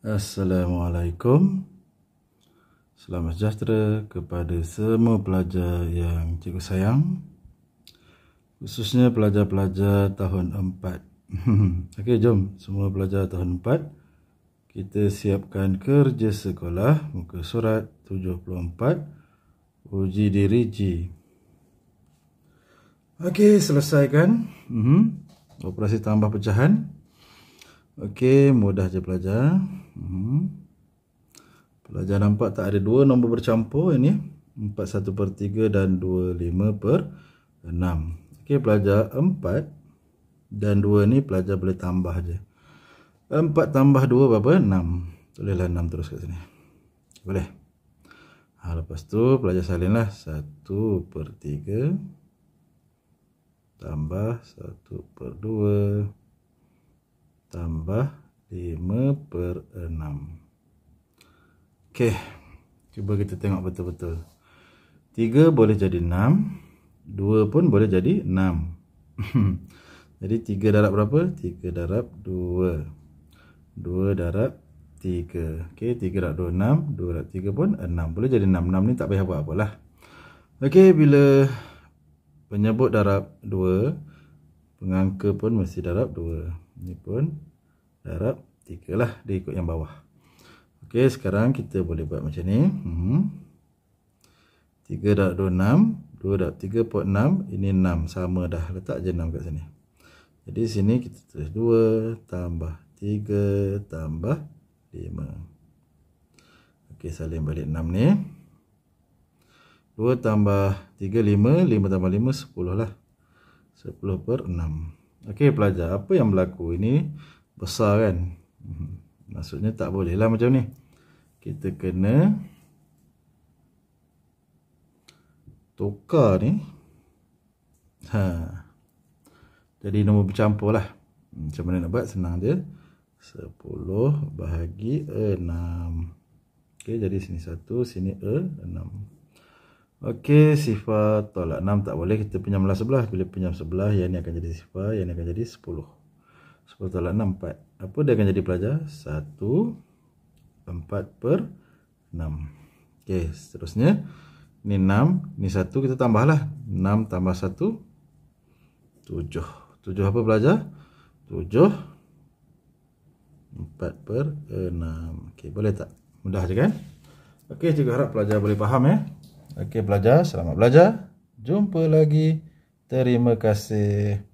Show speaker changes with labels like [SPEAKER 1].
[SPEAKER 1] Assalamualaikum Selamat sejahtera kepada semua pelajar yang cikgu sayang Khususnya pelajar-pelajar tahun 4 Okey, jom semua pelajar tahun 4 Kita siapkan kerja sekolah Muka surat 74 Uji diri G Okey, selesaikan uh-huh. Operasi tambah pecahan Okey, mudah je pelajar. Hmm. Pelajar nampak tak ada dua nombor bercampur ini. 41 per 3 dan 25 per 6. Okey, pelajar 4 dan 2 ni pelajar boleh tambah je. 4 tambah 2 berapa? 6. Tulislah 6 terus kat sini. Boleh? Ha, lepas tu pelajar salinlah. 1 per 3 tambah 1 per 2 tambah 5 per 6 ok cuba kita tengok betul-betul 3 boleh jadi 6 2 pun boleh jadi 6 jadi 3 darab berapa? 3 darab 2 2 darab 3 ok 3 darab 2 6 2 darab 3 pun 6 boleh jadi 6 6 ni tak payah buat lah. ok bila penyebut darab 2 pengangka pun mesti darab 2 ini pun darab tiga lah dia ikut yang bawah ok sekarang kita boleh buat macam ni hmm. pot 2.3.6 ini 6 sama dah letak je 6 kat sini jadi sini kita tulis 2 tambah 3 tambah 5 ok salin balik 6 ni 2 tambah 3 5 5 tambah 5 10 lah 10 per 6 Okey pelajar, apa yang berlaku ini besar kan? Hmm, maksudnya tak boleh lah macam ni. Kita kena tukar ni. Ha. Jadi nombor bercampur lah. Hmm, macam mana nak buat? Senang je. 10 bahagi 6. Okey, jadi sini 1, sini 6. Okey, sifat tolak 6 tak boleh kita pinjam belah sebelah. Bila pinjam sebelah, yang ni akan jadi sifat, yang ni akan jadi 10. 10 tolak 6, 4. Apa dia akan jadi pelajar? 1, 4 per 6. Okey, seterusnya. Ni 6, ni 1 kita tambahlah. 6 tambah 1, 7. 7 apa pelajar? 7, 4 per 6. Okey, boleh tak? Mudah je kan? Okey, juga harap pelajar boleh faham ya. Okey, belajar. Selamat belajar. Jumpa lagi. Terima kasih.